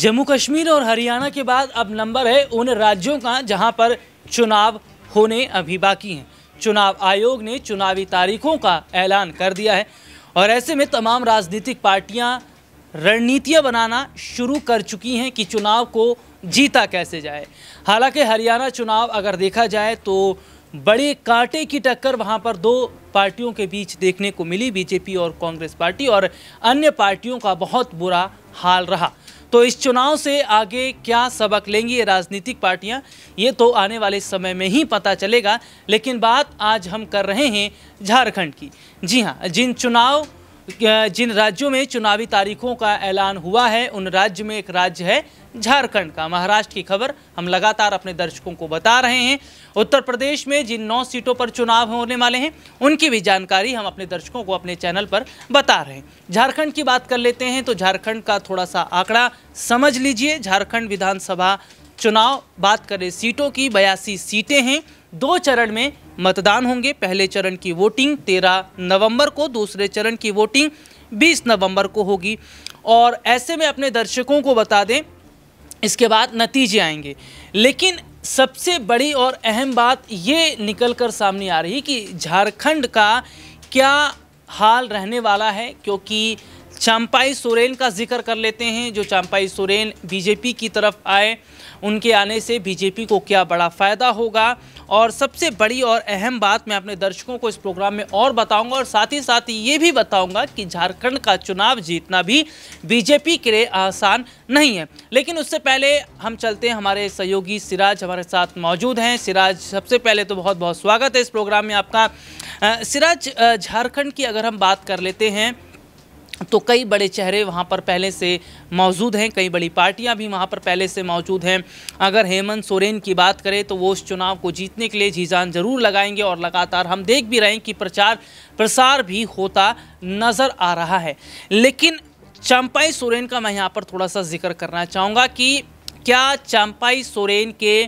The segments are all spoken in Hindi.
जम्मू कश्मीर और हरियाणा के बाद अब नंबर है उन राज्यों का जहां पर चुनाव होने अभी बाकी हैं चुनाव आयोग ने चुनावी तारीखों का ऐलान कर दिया है और ऐसे में तमाम राजनीतिक पार्टियां रणनीतियां बनाना शुरू कर चुकी हैं कि चुनाव को जीता कैसे जाए हालांकि हरियाणा चुनाव अगर देखा जाए तो बड़े कांटे की टक्कर वहाँ पर दो पार्टियों के बीच देखने को मिली बीजेपी और कांग्रेस पार्टी और अन्य पार्टियों का बहुत बुरा हाल रहा तो इस चुनाव से आगे क्या सबक लेंगी ये राजनीतिक पार्टियां ये तो आने वाले समय में ही पता चलेगा लेकिन बात आज हम कर रहे हैं झारखंड की जी हाँ जिन चुनाव जिन राज्यों में चुनावी तारीखों का ऐलान हुआ है उन राज्य में एक राज्य है झारखंड का महाराष्ट्र की खबर हम लगातार अपने दर्शकों को बता रहे हैं उत्तर प्रदेश में जिन नौ सीटों पर चुनाव होने वाले हैं उनकी भी जानकारी हम अपने दर्शकों को अपने चैनल पर बता रहे हैं झारखंड की बात कर लेते हैं तो झारखंड का थोड़ा सा आंकड़ा समझ लीजिए झारखंड विधानसभा चुनाव बात करें सीटों की बयासी सीटें हैं दो चरण में मतदान होंगे पहले चरण की वोटिंग तेरह नवंबर को दूसरे चरण की वोटिंग बीस नवंबर को होगी और ऐसे में अपने दर्शकों को बता दें इसके बाद नतीजे आएंगे लेकिन सबसे बड़ी और अहम बात ये निकल कर सामने आ रही कि झारखंड का क्या हाल रहने वाला है क्योंकि चांपाई सोरेन का जिक्र कर लेते हैं जो चांपाई सोरेन बीजेपी की तरफ आए उनके आने से बीजेपी को क्या बड़ा फ़ायदा होगा और सबसे बड़ी और अहम बात मैं अपने दर्शकों को इस प्रोग्राम में और बताऊंगा और साथ ही साथ ये भी बताऊंगा कि झारखंड का चुनाव जीतना भी बीजेपी के लिए आसान नहीं है लेकिन उससे पहले हम चलते हैं हमारे सहयोगी सिराज हमारे साथ मौजूद हैं सिराज सबसे पहले तो बहुत बहुत स्वागत है इस प्रोग्राम में आपका सिराज झारखंड की अगर हम बात कर लेते हैं तो कई बड़े चेहरे वहाँ पर पहले से मौजूद हैं कई बड़ी पार्टियाँ भी वहाँ पर पहले से मौजूद हैं अगर हेमंत सोरेन की बात करें तो वो उस चुनाव को जीतने के लिए जीजान ज़रूर लगाएंगे और लगातार हम देख भी रहे हैं कि प्रचार प्रसार भी होता नज़र आ रहा है लेकिन चंपाई सोरेन का मैं यहाँ पर थोड़ा सा जिक्र करना चाहूँगा कि क्या चंपाई सोरेन के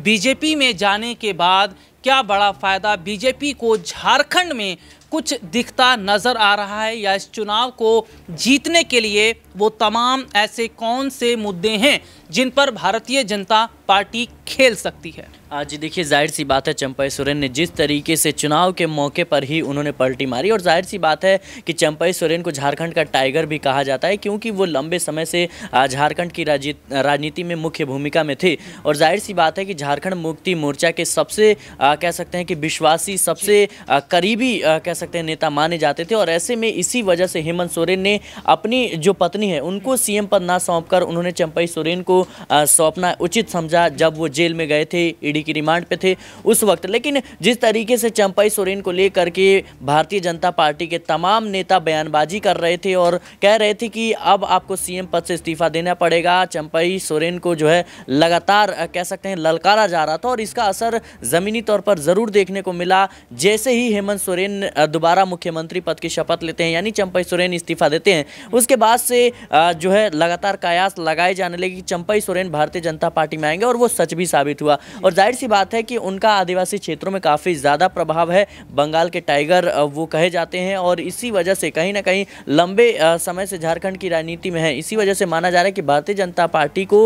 बीजेपी में जाने के बाद क्या बड़ा फ़ायदा बीजेपी को झारखंड में कुछ दिखता नज़र आ रहा है या इस चुनाव को जीतने के लिए वो तमाम ऐसे कौन से मुद्दे हैं जिन पर भारतीय जनता पार्टी खेल सकती है आज देखिए जाहिर सी बात है चंपाई सोरेन ने जिस तरीके से चुनाव के मौके पर ही उन्होंने पलटी मारी और जाहिर सी बात है कि चंपाई सोरेन को झारखंड का टाइगर भी कहा जाता है क्योंकि वो लंबे समय से झारखंड की राजनीति में मुख्य भूमिका में थे और जाहिर सी बात है कि झारखंड मुक्ति मोर्चा के सबसे कह सकते हैं कि विश्वासी सबसे करीबी कह सकते हैं नेता माने जाते थे और ऐसे में इसी वजह से हेमंत सोरेन ने अपनी जो पत्नी है उनको सीएम पद ना सौंप उन्होंने चंपई सोरेन को सौंपना उचित समझा जब वो जेल में गए थे ईडी की रिमांड पे थे उस वक्त लेकिन जिस तरीके से चंपई सोरेन को लेकर के भारतीय जनता पार्टी के तमाम नेता बयानबाजी कर रहे थे और कह रहे थे कि अब आपको सीएम पद से इस्तीफा देना पड़ेगा चंपई सोरेन को जो है लगातार कह सकते हैं ललकारा जा रहा था और इसका असर ज़मीनी तौर पर ज़रूर देखने को मिला जैसे ही हेमंत सोरेन दोबारा मुख्यमंत्री पद की शपथ लेते हैं यानी चंपई सोरेन इस्तीफा देते हैं उसके बाद से जो है लगातार कयास लगाए जाने लगे कि चंपई सोरेन भारतीय जनता पार्टी में आएंगे और वो सच भी साबित हुआ और जाहिर सी बात है कि उनका आदिवासी क्षेत्रों में काफ़ी ज़्यादा प्रभाव है बंगाल के टाइगर वो कहे जाते हैं और इसी वजह से कहीं ना कहीं लंबे समय से झारखंड की राजनीति में है इसी वजह से माना जा रहा है कि भारतीय जनता पार्टी को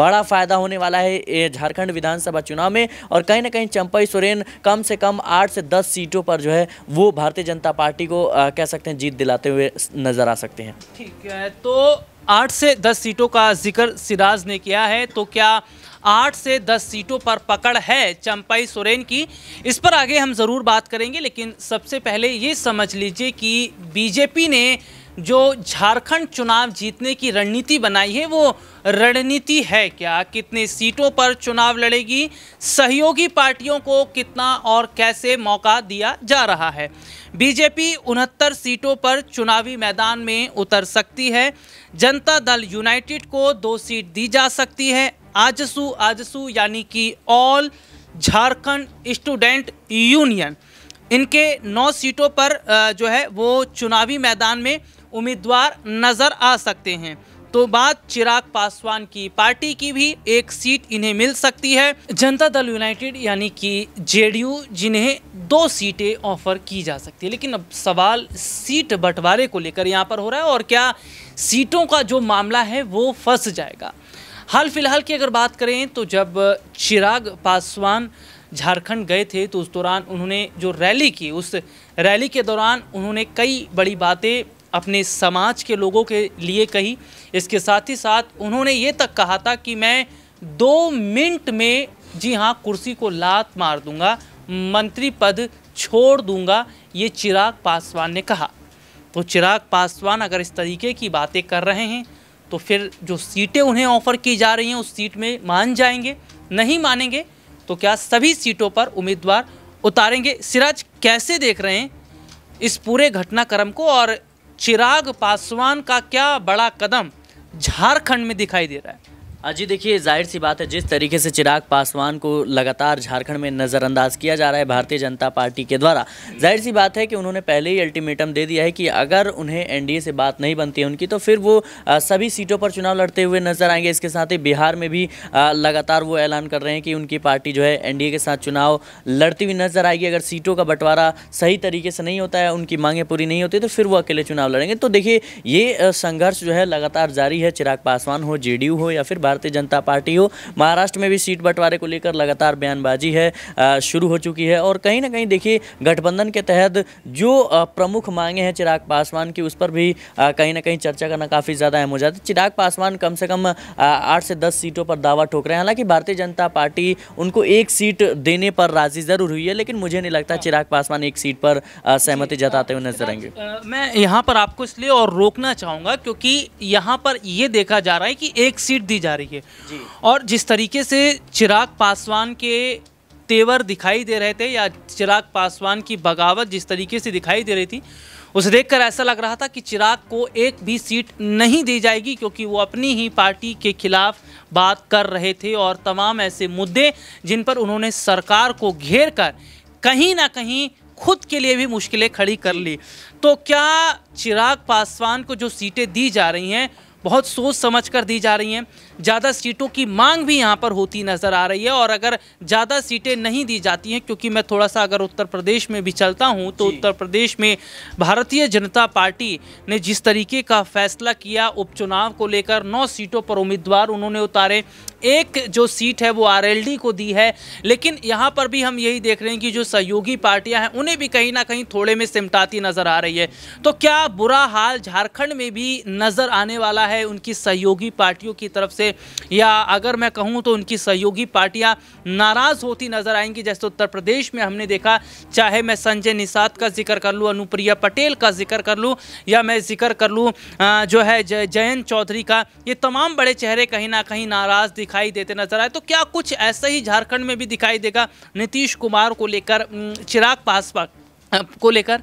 बड़ा फ़ायदा होने वाला है झारखंड विधानसभा चुनाव में और कहीं ना कहीं चंपई सोरेन कम से कम आठ से दस सीटों पर जो है वो भारतीय जनता पार्टी को कह सकते हैं जीत दिलाते हुए नजर आ सकते हैं ठीक है तो आठ से दस सीटों का जिक्र सिराज ने किया है तो क्या आठ से दस सीटों पर पकड़ है चंपाई सोरेन की इस पर आगे हम ज़रूर बात करेंगे लेकिन सबसे पहले ये समझ लीजिए कि बीजेपी ने जो झारखंड चुनाव जीतने की रणनीति बनाई है वो रणनीति है क्या कितने सीटों पर चुनाव लड़ेगी सहयोगी पार्टियों को कितना और कैसे मौका दिया जा रहा है बीजेपी उनहत्तर सीटों पर चुनावी मैदान में उतर सकती है जनता दल यूनाइटेड को दो सीट दी जा सकती है आजसू आजसू यानी कि ऑल झारखंड स्टूडेंट यूनियन इनके नौ सीटों पर जो है वो चुनावी मैदान में उम्मीदवार नज़र आ सकते हैं तो बात चिराग पासवान की पार्टी की भी एक सीट इन्हें मिल सकती है जनता दल यूनाइटेड यानी कि जेडीयू जिन्हें दो सीटें ऑफर की जा सकती है लेकिन अब सवाल सीट बंटवारे को लेकर यहाँ पर हो रहा है और क्या सीटों का जो मामला है वो फंस जाएगा हाल फिलहाल की अगर बात करें तो जब चिराग पासवान झारखंड गए थे तो उस दौरान उन्होंने जो रैली की उस रैली के दौरान उन्होंने कई बड़ी बातें अपने समाज के लोगों के लिए कही इसके साथ ही साथ उन्होंने ये तक कहा था कि मैं दो मिनट में जी हाँ कुर्सी को लात मार दूंगा मंत्री पद छोड़ दूंगा ये चिराग पासवान ने कहा तो चिराग पासवान अगर इस तरीके की बातें कर रहे हैं तो फिर जो सीटें उन्हें ऑफर की जा रही हैं उस सीट में मान जाएंगे नहीं मानेंगे तो क्या सभी सीटों पर उम्मीदवार उतारेंगे सिराज कैसे देख रहे हैं इस पूरे घटनाक्रम को और चिराग पासवान का क्या बड़ा कदम झारखंड में दिखाई दे रहा है जी देखिए जाहिर सी बात है जिस तरीके से चिराग पासवान को लगातार झारखंड में नज़रअंदाज किया जा रहा है भारतीय जनता पार्टी के द्वारा जाहिर सी बात है कि उन्होंने पहले ही अल्टीमेटम दे दिया है कि अगर उन्हें एनडीए से बात नहीं बनती है उनकी तो फिर वो सभी सीटों पर चुनाव लड़ते हुए नजर आएंगे इसके साथ ही बिहार में भी लगातार वो ऐलान कर रहे हैं कि उनकी पार्टी जो है एन के साथ चुनाव लड़ती हुई नजर आएगी अगर सीटों का बंटवारा सही तरीके से नहीं होता है उनकी मांगें पूरी नहीं होती तो फिर वो अकेले चुनाव लड़ेंगे तो देखिए ये संघर्ष जो है लगातार जारी है चिराग पासवान हो जे हो या फिर भारत भारतीय जनता पार्टी हो महाराष्ट्र में भी सीट बंटवारे को लेकर लगातार बयानबाजी है शुरू हो चुकी है और कहीं ना कहीं देखिए गठबंधन के तहत जो प्रमुख मांगे हैं चिराग पासवान की उस पर भी कहीं ना कहीं चर्चा करना काफ़ी ज़्यादा अहम हो जाता है चिराग पासवान कम से कम आठ से दस सीटों पर दावा ठोक रहे हैं हालांकि भारतीय जनता पार्टी उनको एक सीट देने पर राजी ज़रूर हुई है लेकिन मुझे नहीं लगता चिराग पासवान एक सीट पर सहमति जताते हुए नजर आएंगे मैं यहाँ पर आपको इसलिए और रोकना चाहूँगा क्योंकि यहाँ पर ये देखा जा रहा है कि एक सीट दी जा जा रही है जी। और जिस तरीके से चिराग पासवान के तेवर दिखाई दे रहे थे या चिराग पासवान की बगावत जिस तरीके से दिखाई दे रही थी उसे देखकर ऐसा लग रहा था कि चिराग को एक भी सीट नहीं दी जाएगी क्योंकि वो अपनी ही पार्टी के खिलाफ बात कर रहे थे और तमाम ऐसे मुद्दे जिन पर उन्होंने सरकार को घेर कर कहीं ना कहीं खुद के लिए भी मुश्किलें खड़ी कर ली तो क्या चिराग पासवान को जो सीटें दी जा रही हैं बहुत सोच समझ कर दी जा रही हैं ज़्यादा सीटों की मांग भी यहाँ पर होती नज़र आ रही है और अगर ज़्यादा सीटें नहीं दी जाती हैं क्योंकि मैं थोड़ा सा अगर उत्तर प्रदेश में भी चलता हूँ तो उत्तर प्रदेश में भारतीय जनता पार्टी ने जिस तरीके का फैसला किया उपचुनाव को लेकर नौ सीटों पर उम्मीदवार उन्होंने उतारे एक जो सीट है वो आरएलडी को दी है लेकिन यहाँ पर भी हम यही देख रहे हैं कि जो सहयोगी पार्टियां हैं उन्हें भी कहीं ना कहीं थोड़े में सिमटाती नज़र आ रही है तो क्या बुरा हाल झारखंड में भी नज़र आने वाला है उनकी सहयोगी पार्टियों की तरफ से या अगर मैं कहूँ तो उनकी सहयोगी पार्टियाँ नाराज़ होती नज़र आएंगी जैसे उत्तर प्रदेश में हमने देखा चाहे मैं संजय निषाद का जिक्र कर लूँ अनुप्रिया पटेल का जिक्र कर लूँ या मैं जिक्र कर लूँ जो है जयंत चौधरी का ये तमाम बड़े चेहरे कहीं ना कहीं नाराज़ दिखा दिखाई देते नजर आए तो क्या कुछ ऐसा ही झारखंड में भी दिखाई देगा नीतीश कुमार को लेकर चिराग पासवान को लेकर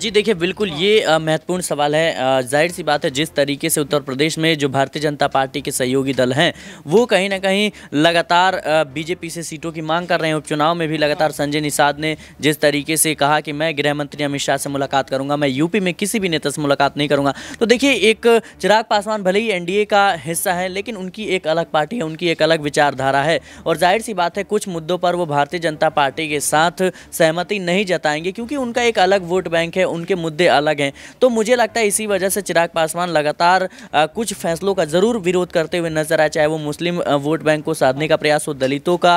जी देखिए बिल्कुल ये महत्वपूर्ण सवाल है जाहिर सी बात है जिस तरीके से उत्तर प्रदेश में जो भारतीय जनता पार्टी के सहयोगी दल हैं वो कहीं ना कहीं लगातार बीजेपी से सीटों की मांग कर रहे हैं उपचुनाव में भी लगातार संजय निषाद ने जिस तरीके से कहा कि मैं गृह मंत्री अमित शाह से मुलाकात करूंगा मैं यूपी में किसी भी नेता से मुलाकात नहीं करूँगा तो देखिए एक चिराग पासवान भले ही एन का हिस्सा है लेकिन उनकी एक अलग पार्टी है उनकी एक अलग विचारधारा है और जाहिर सी बात है कुछ मुद्दों पर वो भारतीय जनता पार्टी के साथ सहमति नहीं जताएंगे क्योंकि उनका एक अलग वोट बैंक बैंक है उनके मुद्दे अलग हैं तो मुझे लगता है इसी वजह से चिराग पासवान लगातार कुछ फैसलों का ज़रूर विरोध करते हुए नजर आए चाहे वो मुस्लिम वोट बैंक को साधने का प्रयास हो दलितों का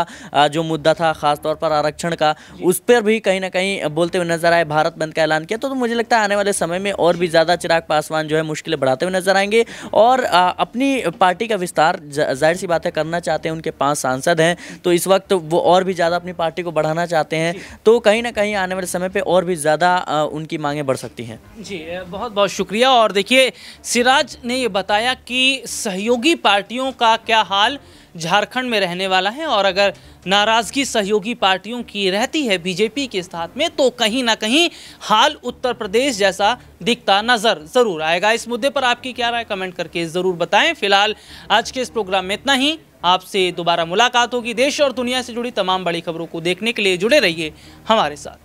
जो मुद्दा था खासतौर पर आरक्षण का उस पर भी कहीं ना कहीं बोलते हुए नजर आए भारत बंद का ऐलान किया तो, तो मुझे लगता है आने वाले समय में और भी ज़्यादा चिराग पासवान जो है मुश्किलें बढ़ाते हुए नजर आएंगे और अपनी पार्टी का विस्तार जाहिर सी बातें करना चाहते हैं उनके पाँच सांसद हैं तो इस वक्त वो और भी ज़्यादा अपनी पार्टी को बढ़ाना चाहते हैं तो कहीं ना कहीं आने वाले समय पर और भी ज़्यादा उन उनकी मांगे बढ़ सकती हैं जी बहुत बहुत शुक्रिया और देखिए सिराज ने ये बताया कि सहयोगी पार्टियों का क्या हाल झारखंड में रहने वाला है और अगर नाराज़गी सहयोगी पार्टियों की रहती है बीजेपी के साथ में तो कहीं ना कहीं हाल उत्तर प्रदेश जैसा दिखता नज़र ज़रूर आएगा इस मुद्दे पर आपकी क्या राय कमेंट करके ज़रूर बताएं फिलहाल आज के इस प्रोग्राम में इतना ही आपसे दोबारा मुलाकात होगी देश और दुनिया से जुड़ी तमाम बड़ी खबरों को देखने के लिए जुड़े रहिए हमारे साथ